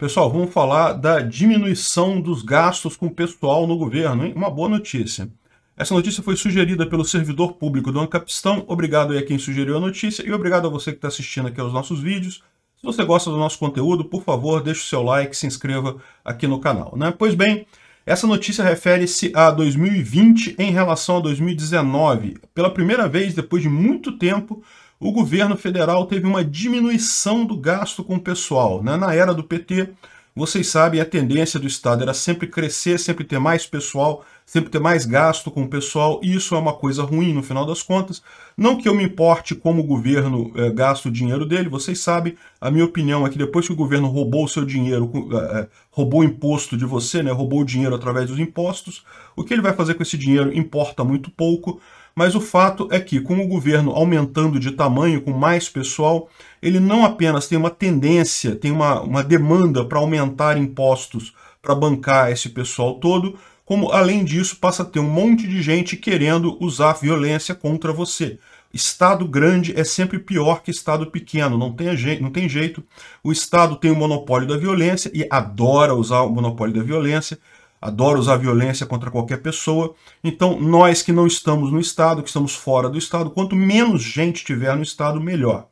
Pessoal, vamos falar da diminuição dos gastos com o pessoal no governo, hein? Uma boa notícia. Essa notícia foi sugerida pelo servidor público do Ancapistão. Obrigado aí a quem sugeriu a notícia e obrigado a você que está assistindo aqui aos nossos vídeos. Se você gosta do nosso conteúdo, por favor, deixe o seu like, se inscreva aqui no canal. Né? Pois bem, essa notícia refere-se a 2020 em relação a 2019. Pela primeira vez, depois de muito tempo, o governo federal teve uma diminuição do gasto com o pessoal. Né? Na era do PT, vocês sabem, a tendência do Estado era sempre crescer, sempre ter mais pessoal, sempre ter mais gasto com o pessoal, e isso é uma coisa ruim no final das contas. Não que eu me importe como o governo é, gasta o dinheiro dele, vocês sabem, a minha opinião é que depois que o governo roubou o seu dinheiro, é, roubou o imposto de você, né, roubou o dinheiro através dos impostos, o que ele vai fazer com esse dinheiro importa muito pouco. Mas o fato é que, com o governo aumentando de tamanho, com mais pessoal, ele não apenas tem uma tendência, tem uma, uma demanda para aumentar impostos para bancar esse pessoal todo, como além disso passa a ter um monte de gente querendo usar violência contra você. Estado grande é sempre pior que Estado pequeno, não tem, não tem jeito. O Estado tem o monopólio da violência e adora usar o monopólio da violência adora usar violência contra qualquer pessoa. Então, nós que não estamos no Estado, que estamos fora do Estado, quanto menos gente tiver no Estado, melhor.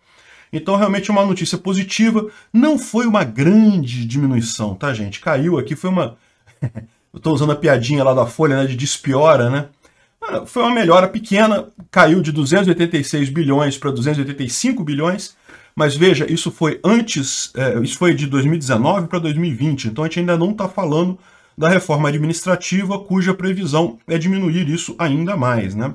Então, realmente uma notícia positiva. Não foi uma grande diminuição, tá, gente? Caiu aqui, foi uma. Eu estou usando a piadinha lá da Folha, né? De despiora, né? Ah, foi uma melhora pequena, caiu de 286 bilhões para 285 bilhões, mas veja, isso foi antes, eh, isso foi de 2019 para 2020, então a gente ainda não está falando da reforma administrativa, cuja previsão é diminuir isso ainda mais. Né?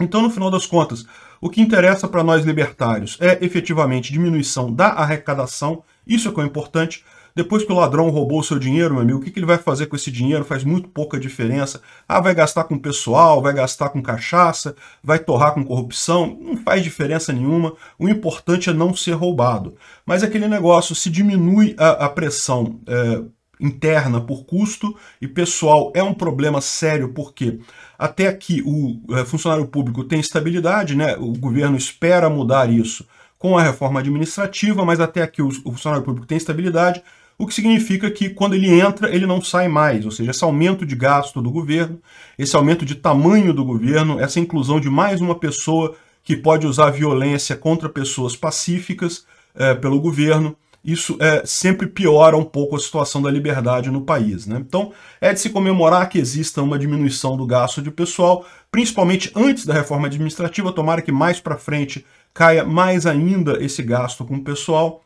Então, no final das contas, o que interessa para nós libertários é efetivamente diminuição da arrecadação, isso é que é importante. Depois que o ladrão roubou o seu dinheiro, meu amigo, o que, ele vai fazer com esse dinheiro? Faz muito pouca diferença. Ah, vai gastar com pessoal, vai gastar com cachaça, vai torrar com corrupção. Não faz diferença nenhuma. O importante é não ser roubado. Mas aquele negócio, se diminui a, a pressão é, interna por custo e pessoal é um problema sério porque até aqui o eh, funcionário público tem estabilidade, né? o governo espera mudar isso com a reforma administrativa, mas até aqui o funcionário público tem estabilidade, o que significa que quando ele entra, ele não sai mais, ou seja, esse aumento de gasto do governo, esse aumento de tamanho do governo, essa inclusão de mais uma pessoa que pode usar violência contra pessoas pacíficas eh, pelo governo, isso é, sempre piora um pouco a situação da liberdade no país. Né? Então, é de se comemorar que exista uma diminuição do gasto de pessoal, principalmente antes da reforma administrativa, tomara que mais para frente caia mais ainda esse gasto com o pessoal.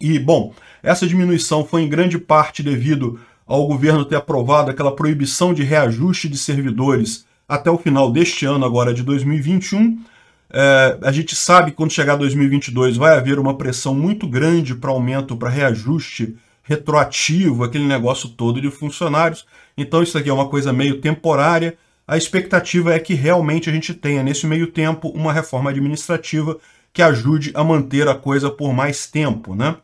E, bom, essa diminuição foi em grande parte devido ao governo ter aprovado aquela proibição de reajuste de servidores até o final deste ano, agora de 2021, é, a gente sabe que quando chegar 2022 vai haver uma pressão muito grande para aumento, para reajuste retroativo, aquele negócio todo de funcionários. Então isso aqui é uma coisa meio temporária. A expectativa é que realmente a gente tenha, nesse meio tempo, uma reforma administrativa que ajude a manter a coisa por mais tempo, né?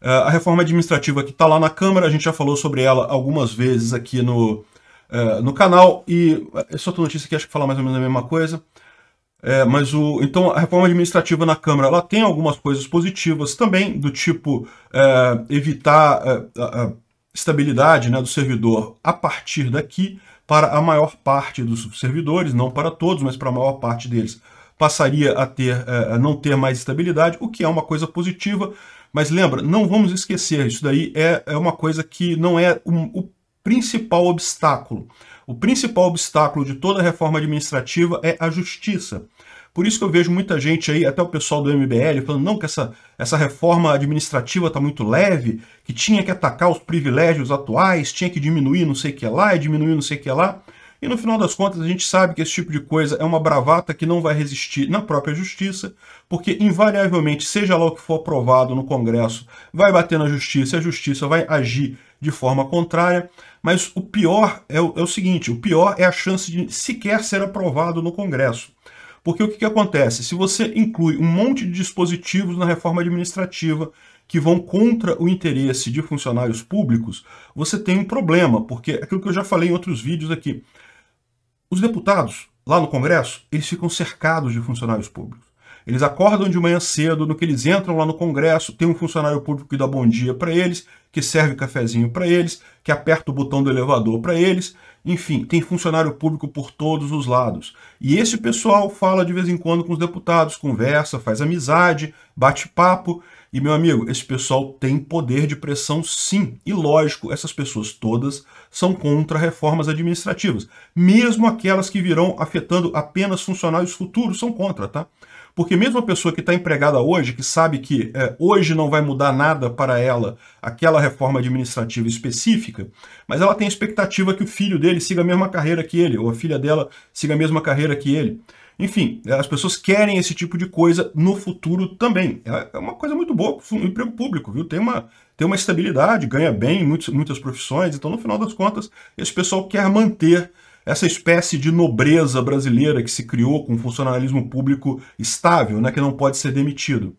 É, a reforma administrativa que está lá na Câmara, a gente já falou sobre ela algumas vezes aqui no, é, no canal, e essa é, outra notícia aqui acho que fala mais ou menos a mesma coisa. É, mas o, então a reforma administrativa na Câmara ela tem algumas coisas positivas também, do tipo é, evitar é, a, a, estabilidade né, do servidor a partir daqui para a maior parte dos servidores, não para todos, mas para a maior parte deles, passaria a, ter, é, a não ter mais estabilidade, o que é uma coisa positiva. Mas lembra, não vamos esquecer, isso daí é, é uma coisa que não é um, o principal obstáculo. O principal obstáculo de toda reforma administrativa é a justiça. Por isso que eu vejo muita gente aí, até o pessoal do MBL, falando não que essa, essa reforma administrativa está muito leve, que tinha que atacar os privilégios atuais, tinha que diminuir não sei o que lá e diminuir não sei o que lá. E no final das contas, a gente sabe que esse tipo de coisa é uma bravata que não vai resistir na própria justiça, porque invariavelmente, seja lá o que for aprovado no Congresso, vai bater na justiça, a justiça vai agir de forma contrária. Mas o pior é o, é o seguinte: o pior é a chance de sequer ser aprovado no Congresso. Porque o que, que acontece? Se você inclui um monte de dispositivos na reforma administrativa que vão contra o interesse de funcionários públicos, você tem um problema, porque é aquilo que eu já falei em outros vídeos aqui. Os deputados, lá no Congresso, eles ficam cercados de funcionários públicos. Eles acordam de manhã cedo, no que eles entram lá no Congresso, tem um funcionário público que dá bom dia para eles, que serve cafezinho para eles, que aperta o botão do elevador para eles. Enfim, tem funcionário público por todos os lados. E esse pessoal fala de vez em quando com os deputados, conversa, faz amizade, bate papo. E, meu amigo, esse pessoal tem poder de pressão sim. E lógico, essas pessoas todas são contra reformas administrativas. Mesmo aquelas que virão afetando apenas funcionários futuros são contra, tá? Porque mesmo a pessoa que está empregada hoje, que sabe que é, hoje não vai mudar nada para ela aquela reforma administrativa específica, mas ela tem expectativa que o filho dele siga a mesma carreira que ele, ou a filha dela siga a mesma carreira que ele. Enfim, é, as pessoas querem esse tipo de coisa no futuro também. É, é uma coisa muito boa o emprego público, viu? Tem uma, tem uma estabilidade, ganha bem em muitas profissões, então no final das contas, esse pessoal quer manter essa espécie de nobreza brasileira que se criou com um funcionalismo público estável, né, que não pode ser demitido.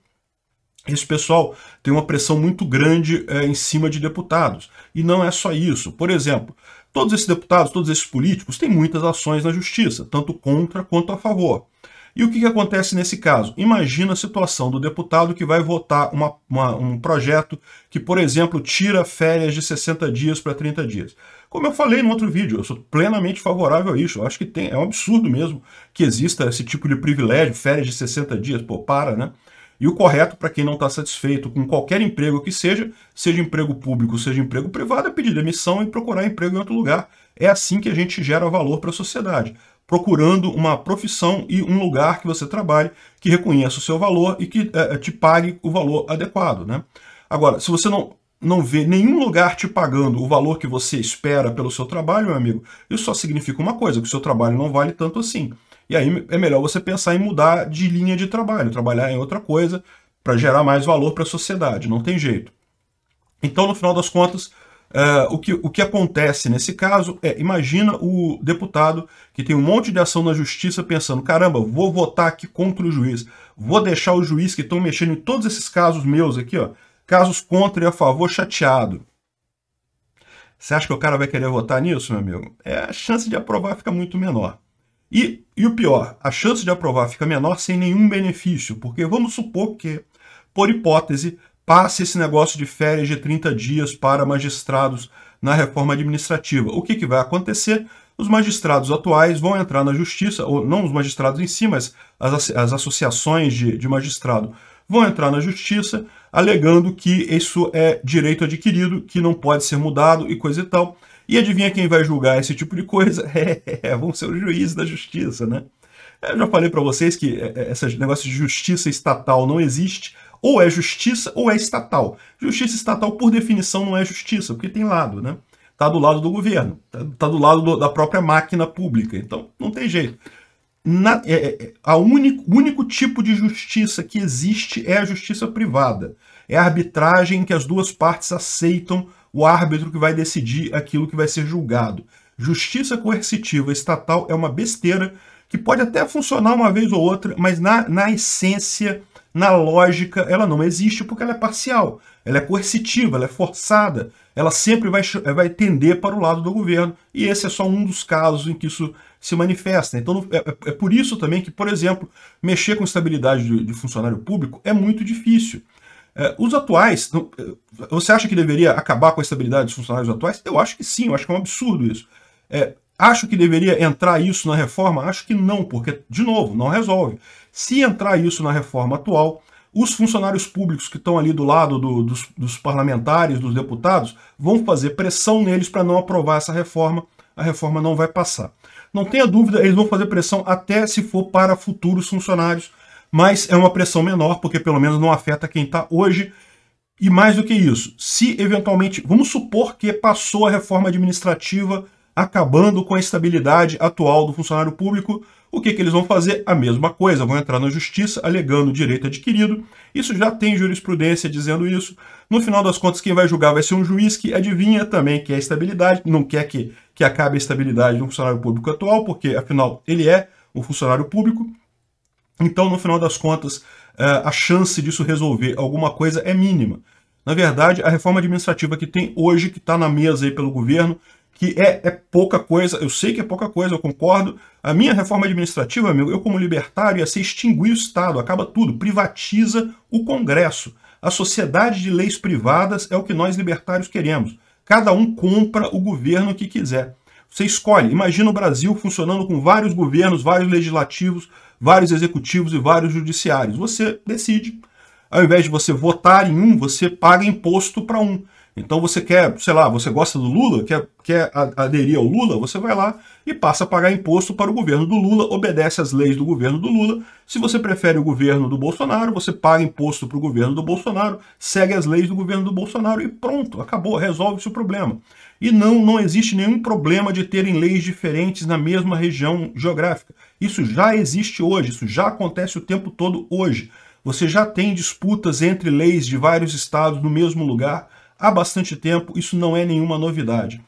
Esse pessoal tem uma pressão muito grande é, em cima de deputados. E não é só isso. Por exemplo, todos esses deputados, todos esses políticos têm muitas ações na justiça, tanto contra quanto a favor. E o que, que acontece nesse caso? Imagina a situação do deputado que vai votar uma, uma, um projeto que, por exemplo, tira férias de 60 dias para 30 dias. Como eu falei no outro vídeo, eu sou plenamente favorável a isso. Eu acho que tem, é um absurdo mesmo que exista esse tipo de privilégio, férias de 60 dias, pô, para, né? E o correto para quem não está satisfeito com qualquer emprego que seja, seja emprego público, seja emprego privado, é pedir demissão e procurar emprego em outro lugar. É assim que a gente gera valor para a sociedade procurando uma profissão e um lugar que você trabalhe que reconheça o seu valor e que é, te pague o valor adequado. Né? Agora, se você não, não vê nenhum lugar te pagando o valor que você espera pelo seu trabalho, meu amigo, isso só significa uma coisa, que o seu trabalho não vale tanto assim. E aí é melhor você pensar em mudar de linha de trabalho, trabalhar em outra coisa para gerar mais valor para a sociedade, não tem jeito. Então, no final das contas, eh, o, que, o que acontece nesse caso é, imagina o deputado que tem um monte de ação na justiça pensando, caramba, vou votar aqui contra o juiz, vou deixar o juiz que estão mexendo em todos esses casos meus aqui, ó, casos contra e a favor chateado. Você acha que o cara vai querer votar nisso, meu amigo? É, a chance de aprovar fica muito menor. E, e o pior, a chance de aprovar fica menor sem nenhum benefício, porque vamos supor que, por hipótese, passe esse negócio de férias de 30 dias para magistrados na reforma administrativa. O que, que vai acontecer? Os magistrados atuais vão entrar na justiça, ou não os magistrados em si, mas as, as associações de, de magistrado vão entrar na justiça alegando que isso é direito adquirido, que não pode ser mudado e coisa e tal. E adivinha quem vai julgar esse tipo de coisa? É, vão ser os juízes da justiça, né? Eu já falei para vocês que é, é, esse negócio de justiça estatal não existe, ou é justiça ou é estatal. Justiça estatal, por definição, não é justiça, porque tem lado, né? Está do lado do governo, está tá do lado do, da própria máquina pública. Então, não tem jeito. Na, é, é, é a único, único tipo de justiça que existe é a justiça privada. É a arbitragem em que as duas partes aceitam o árbitro que vai decidir aquilo que vai ser julgado. Justiça coercitiva estatal é uma besteira que pode até funcionar uma vez ou outra, mas na, na essência na lógica, ela não existe porque ela é parcial, ela é coercitiva, ela é forçada, ela sempre vai, vai tender para o lado do governo. E esse é só um dos casos em que isso se manifesta. Então é, é, é por isso também que, por exemplo, mexer com estabilidade de, de funcionário público é muito difícil. É, os atuais, é, você acha que deveria acabar com a estabilidade dos funcionários atuais? Eu acho que sim, eu acho que é um absurdo isso. É, acho que deveria entrar isso na reforma? Acho que não, porque, de novo, não resolve. Se entrar isso na reforma atual, os funcionários públicos que estão ali do lado do, dos, dos, parlamentares, dos deputados, vão fazer pressão neles para não aprovar essa reforma. A reforma não vai passar. Não tenha dúvida, eles vão fazer pressão até se for para futuros funcionários, mas é uma pressão menor, porque pelo menos não afeta quem está hoje. E mais do que isso, se eventualmente, vamos supor que passou a reforma administrativa acabando com a estabilidade atual do funcionário público, o que, que eles vão fazer? A mesma coisa, vão entrar na justiça alegando o direito adquirido. Isso já tem jurisprudência dizendo isso. No final das contas, quem vai julgar vai ser um juiz que adivinha também que é estabilidade, não quer que, que acabe a estabilidade do funcionário público atual, porque afinal ele é um funcionário público. Então, no final das contas, eh, a chance disso resolver alguma coisa é mínima. Na verdade, a reforma administrativa que tem hoje, que está na mesa aí pelo governo, que é, é pouca coisa, eu sei que é pouca coisa, eu concordo. A minha reforma administrativa, amigo, eu como libertário ia ser extinguir o Estado, acaba tudo, privatiza o Congresso. A sociedade de leis privadas é o que nós libertários queremos. Cada um compra o governo que quiser. Você escolhe. Imagina o Brasil funcionando com vários governos, vários legislativos, vários executivos e vários judiciários. Você decide. Ao invés de você votar em um, você paga imposto para um. Então você quer, sei lá, você gosta do Lula, quer, quer aderir ao Lula, você vai lá e passa a pagar imposto para o governo do Lula, obedece às leis do governo do Lula. Se você prefere o governo do Bolsonaro, você paga imposto para o governo do Bolsonaro, segue as leis do governo do Bolsonaro e pronto, acabou, resolve-se o problema. E não, não existe nenhum problema de terem leis diferentes na mesma região geográfica. Isso já existe hoje, isso já acontece o tempo todo hoje. Você já tem disputas entre leis de vários estados no mesmo lugar Há bastante tempo, isso não é nenhuma novidade.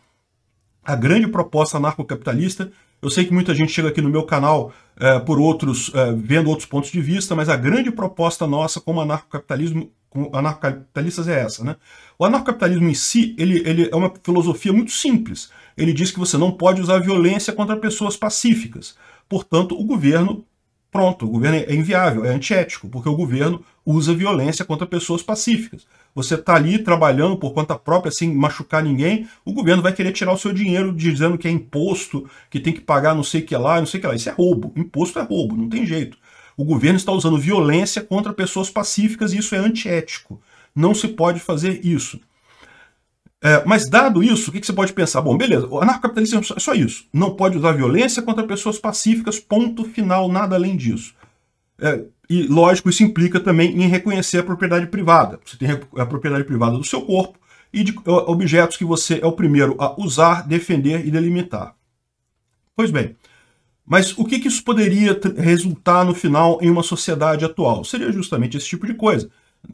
A grande proposta anarcocapitalista, eu sei que muita gente chega aqui no meu canal é, por outros, é, vendo outros pontos de vista, mas a grande proposta nossa como anarcocapitalismo anarcocapitalistas é essa, né? O anarcocapitalismo em si, ele, ele é uma filosofia muito simples. Ele diz que você não pode usar violência contra pessoas pacíficas. Portanto, o governo, pronto, o governo é inviável, é antiético, porque o governo usa violência contra pessoas pacíficas você está ali trabalhando por conta própria, sem machucar ninguém, o governo vai querer tirar o seu dinheiro dizendo que é imposto, que tem que pagar não sei o que lá, não sei o que lá. Isso é roubo. Imposto é roubo, não tem jeito. O governo está usando violência contra pessoas pacíficas e isso é antiético. Não se pode fazer isso. É, mas dado isso, o que, que, você pode pensar? Bom, beleza, o anarcocapitalismo é só é isso. Não pode usar violência contra pessoas pacíficas, ponto final, nada além disso. É, e, lógico, isso implica também em reconhecer a propriedade privada. Você tem a propriedade privada do seu corpo e de é, objetos que você é o primeiro a usar, defender e delimitar. Pois bem, mas o que, isso poderia resultar no final em uma sociedade atual? Seria justamente esse tipo de coisa.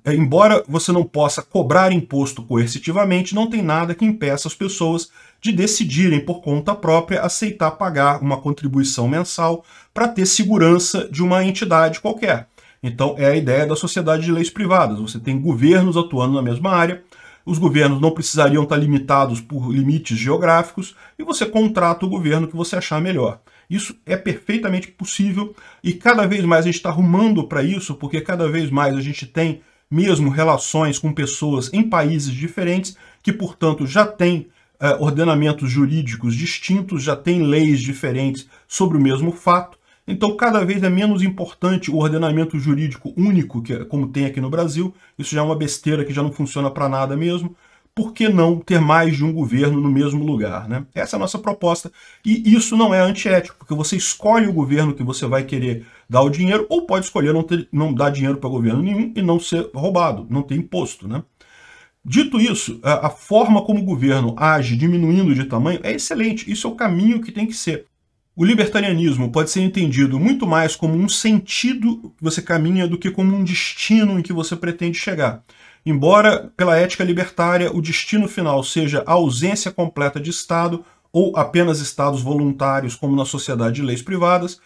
É, embora você não possa cobrar imposto coercitivamente, não tem nada que impeça as pessoas de decidirem por conta própria aceitar pagar uma contribuição mensal para ter segurança de uma entidade qualquer. Então, é a ideia da sociedade de leis privadas. Você tem governos atuando na mesma área, os governos não precisariam estar limitados por limites geográficos e você contrata o governo que você achar melhor. Isso é perfeitamente possível e cada vez mais a gente está arrumando para isso, porque cada vez mais a gente tem mesmo relações com pessoas em países diferentes que, portanto, já têm é, ordenamentos jurídicos distintos, já tem leis diferentes sobre o mesmo fato. Então, cada vez é menos importante o ordenamento jurídico único, que, é, como tem aqui no Brasil. Isso já é uma besteira que já não funciona para nada mesmo. Por que não ter mais de um governo no mesmo lugar? Né? Essa é a nossa proposta. E isso não é antiético, porque você escolhe o governo que você vai querer dar o dinheiro, ou pode escolher não, ter, não dar dinheiro para governo nenhum e não ser roubado, não ter imposto. Né? Dito isso, a, forma como o governo age diminuindo de tamanho é excelente. Isso é o caminho que tem que ser. O libertarianismo pode ser entendido muito mais como um sentido que você caminha do que como um destino em que você pretende chegar. Embora, pela ética libertária, o destino final seja a ausência completa de Estado ou apenas Estados voluntários, como na sociedade de leis privadas,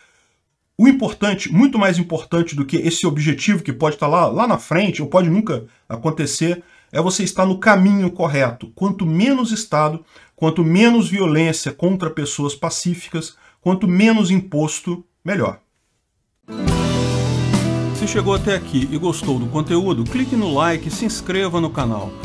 o importante, muito mais importante do que esse objetivo que pode estar lá, lá na frente, ou pode nunca acontecer, é você estar no caminho correto. Quanto menos Estado, quanto menos violência contra pessoas pacíficas, quanto menos imposto, melhor. Se chegou até aqui e gostou do conteúdo, clique no like e se inscreva no canal.